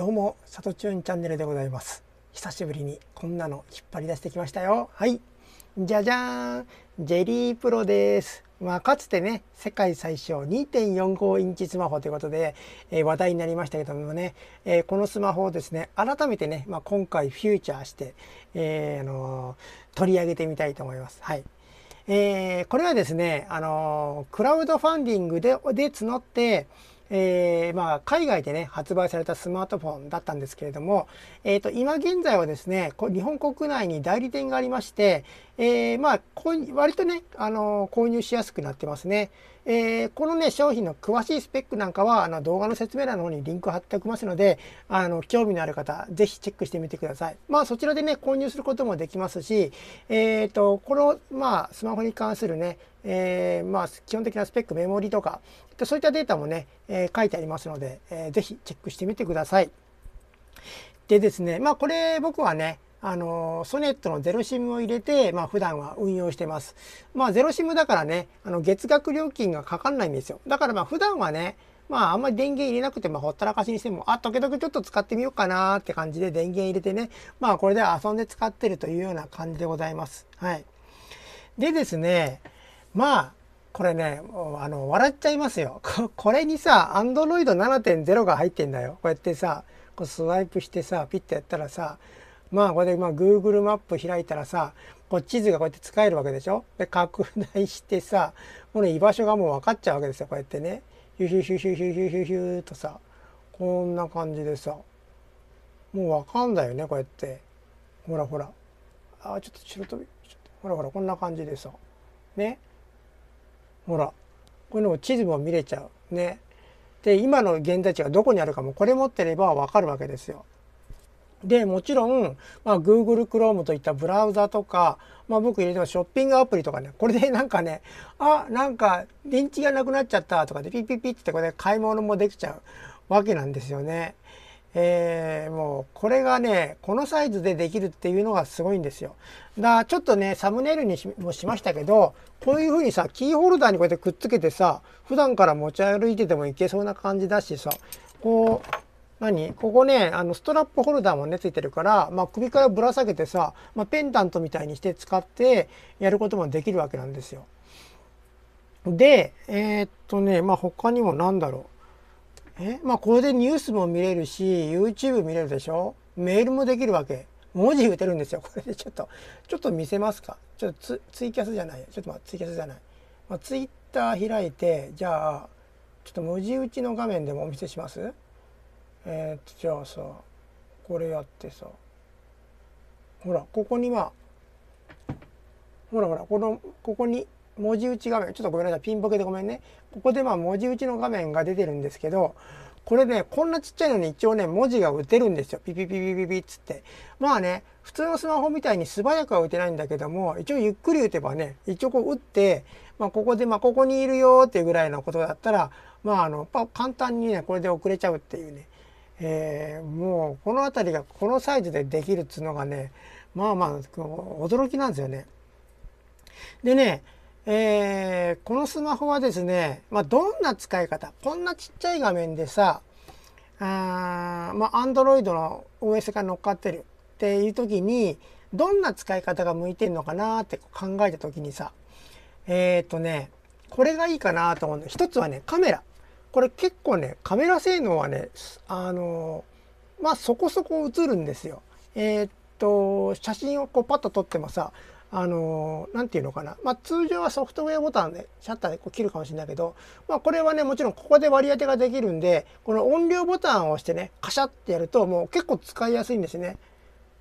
どうも、さとちゅんチャンネルでございます。久しぶりにこんなの引っ張り出してきましたよ。はい。じゃじゃーんジェリープロです。まあ、かつてね、世界最小2.45インチスマホということで、えー、話題になりましたけどもね、えー、このスマホをですね、改めてね、まあ、今回フューチャーして、えー、あの取り上げてみたいと思います。はい。えこれはですね、あのクラウドファンディングでで募って、えー、まあ、海外でね、発売されたスマートフォンだったんですけれども、えっ、ー、と、今現在はですね、日本国内に代理店がありまして、えー、まあ、割とね、あの購入しやすくなってますね。えー、このね、商品の詳しいスペックなんかは、あの、動画の説明欄の方にリンク貼っておきますので、あの、興味のある方、ぜひチェックしてみてください。まあ、そちらでね、購入することもできますし、えっ、と、この、まあ、スマホに関するね、えー、まあ、基本的なスペックメモリとかそういったデータもね、えー、書いてありますので、えー、ぜひチェックしてみてください。でですねまあこれ僕はねあのソネットのゼロシムを入れて、まあ、普段は運用してます。まあ、ゼロシムだからね、あの月額料金がかかんないんですよ。だからまあ、普段はね、まあ、あんまり電源入れなくても、ほったらかしにしても、あ、時々ちょっと使ってみようかなって感じで電源入れてね、まあ、これで遊んで使ってるというような感じでございます。はい。でですね、まあこれねあの笑っちゃいますよ これにさ Android7.0 が入ってんだよこうやってさこうスワイプしてさピッてやったらさまあこれでまあ Google マップ開いたらさこう地図がこうやって使えるわけでしょで拡大してさもうね居場所がもう分かっちゃうわけですよこうやってねヒュヒュヒュヒュヒュヒュヒュヒュとさこんな感じでさもう分かんだよねこうやってほらほらあちょっと白飛びほらほらこんな感じでさねほらこういうのも地図も見れちゃうね。で今の現在地がどこにあるかもこれ持ってれば分かるわけですよ。でもちろん、まあ、Google Chrome といったブラウザとか、まあ、僕入れてもショッピングアプリとかねこれで なんかねあなんか電池がなくなっちゃったとかでピッピッピッってこれで買い物もできちゃうわけなんですよね。えー、もうこれがねこのサイズでできるっていうのがすごいんですよだからちょっとねサムネイルにもしましたけどこういう風にさキーホルダーにこうやってくっつけてさ普段から持ち歩いててもいけそうな感じだしさこう何ここねあのストラップホルダーもねついてるから、まあ、首からぶら下げてさ、まあ、ペンダントみたいにして使ってやることもできるわけなんですよでえー、っとねまあ他にも何だろうえまあこれでニュースも見れるし YouTube 見れるでしょメールもできるわけ文字打てるんですよこれでちょっとちょっと見せますかちょっとツツイキャスじゃないちょっとまあツイキャスじゃない、まあ、ツイッター開いてじゃあちょっと文字打ちの画面でもお見せしますえー、っとじゃあさこれやってさほらここにまあほらほらこのここに文字打ち画面ちょっとごめんなさいピンボケでごめんねここでまあ文字打ちの画面が出てるんですけどこれねこんなちっちゃいのに一応ね文字が打てるんですよピピピピピピっつってまあね普通のスマホみたいに素早くは打てないんだけども一応ゆっくり打てばね一応こう打って、まあ、ここでまあここにいるよっていうぐらいのことだったらまああの簡単にねこれで遅れちゃうっていうね、えー、もうこの辺りがこのサイズでできるっつうのがねまあまあ驚きなんですよね。でねえー、このスマホはですね、まあ、どんな使い方こんなちっちゃい画面でさあまド Android の OS が乗っかってるっていう時にどんな使い方が向いてんのかなって考えた時にさえっ、ー、とねこれがいいかなと思うんで一つはねカメラこれ結構ねカメラ性能はねあのまあそこそこ映るんですよ。えっ、ー、と写真をこうパッと撮ってもさあの何て言うのかな。まあ、通常はソフトウェアボタンで、シャッターでこう切るかもしれないけど、まあ、これはね、もちろんここで割り当てができるんで、この音量ボタンを押してね、カシャってやると、もう結構使いやすいんですね。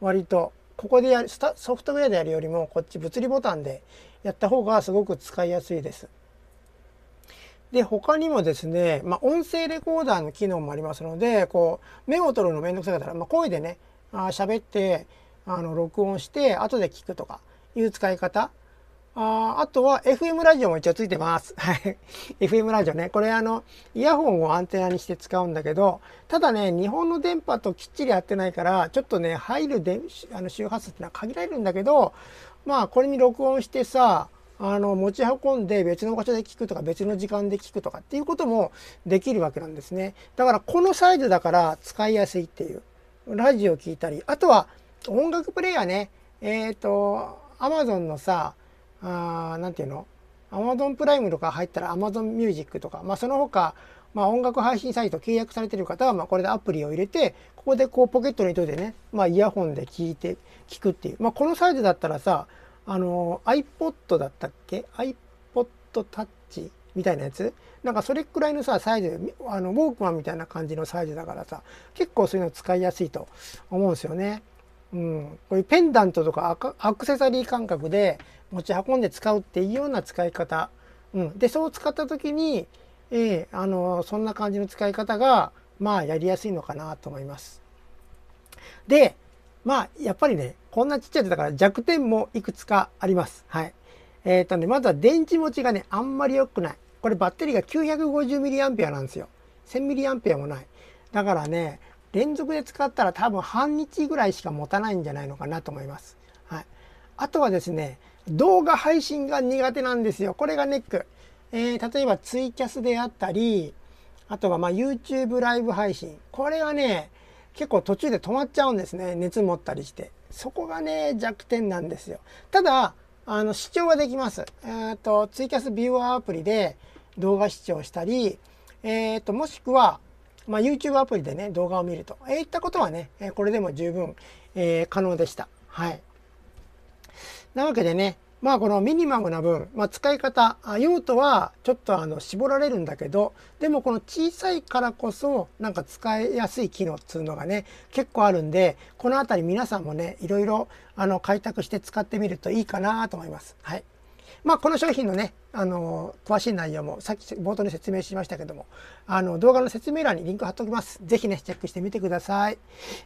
割と。ここでやる、ソフトウェアでやるよりも、こっち物理ボタンでやった方がすごく使いやすいです。で、他にもですね、まあ、音声レコーダーの機能もありますので、こう、メモを取るのめんどくさかったら、まあ、声でね、喋って、あの録音して後で聞くとかいう使い方ああとは FM ラジオも一応ついてます。はい。FM ラジオね。これあの、イヤホンをアンテナにして使うんだけど、ただね、日本の電波ときっちり合ってないから、ちょっとね、入るであの周波数ってのは限られるんだけど、まあこれに録音してさ、あの、持ち運んで別の場所で聞くとか別の時間で聞くとかっていうこともできるわけなんですね。だからこのサイズだから使いやすいっていう。ラジオ聞いたり、あとは音楽プレイヤーね、えっ、ー、と、アマゾンのさ、あなんていうのアマゾンプライムとか入ったらアマゾンミュージックとか、まあ、その他、まあ、音楽配信サイト契約されてる方は、まあ、これでアプリを入れて、ここでこうポケットに取ってね、まあ、イヤホンで聞いて、聞くっていう。まあ、このサイズだったらさ、あの、iPod だったっけ ?iPod Touch みたいなやつなんかそれくらいのさ、サイズ、あの、ウォークマンみたいな感じのサイズだからさ、結構そういうの使いやすいと思うんですよね。うん、こういうペンダントとかアクセサリー感覚で持ち運んで使うっていうような使い方、うん、でそう使った時に、えー、あのそんな感じの使い方がまあやりやすいのかなと思います。でまあやっぱりねこんなちっちゃいだから弱点もいくつかあります。はいえーとね、まずは電池持ちがねあんまり良くないこれバッテリーが 950mAh なんですよ 1000mAh もないだからね連続で使ったら多分半日ぐらいしか持たないんじゃないのかなと思います。はい、あとはですね動画配信が苦手なんですよ。これがネック。えー、例えばツイキャスであったりあとはま YouTube ライブ配信これがね結構途中で止まっちゃうんですね熱持ったりしてそこがね弱点なんですよただあの視聴はできます、えーと、ツイキャスビューアーアプリで動画視聴したり、えーともしくはまあ、YouTube アプリでね動画を見ると、えー、いったことはね、えこれでも十分、えー、可能でした。はい、なわけでねまあこのミニマムな分、まあ、使い方用途はちょっとあの絞られるんだけどでもこの小さいからこそなんか使いやすい機能っつうのがね結構あるんでこの辺り皆さんもねいろいろあの開拓して使ってみるといいかなと思います。はいまあ、この商品のね、あのー、詳しい内容もさっき冒頭に説明しましたけども、あの、動画の説明欄にリンク貼っておきます。ぜひね、チェックしてみてください。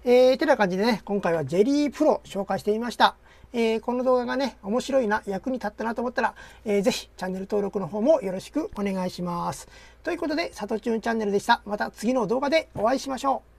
えー、てな感じでね、今回はジェリープロ紹介してみました。えー、この動画がね、面白いな、役に立ったなと思ったら、えー、ぜひチャンネル登録の方もよろしくお願いします。ということで、さとちゅんチャンネルでした。また次の動画でお会いしましょう。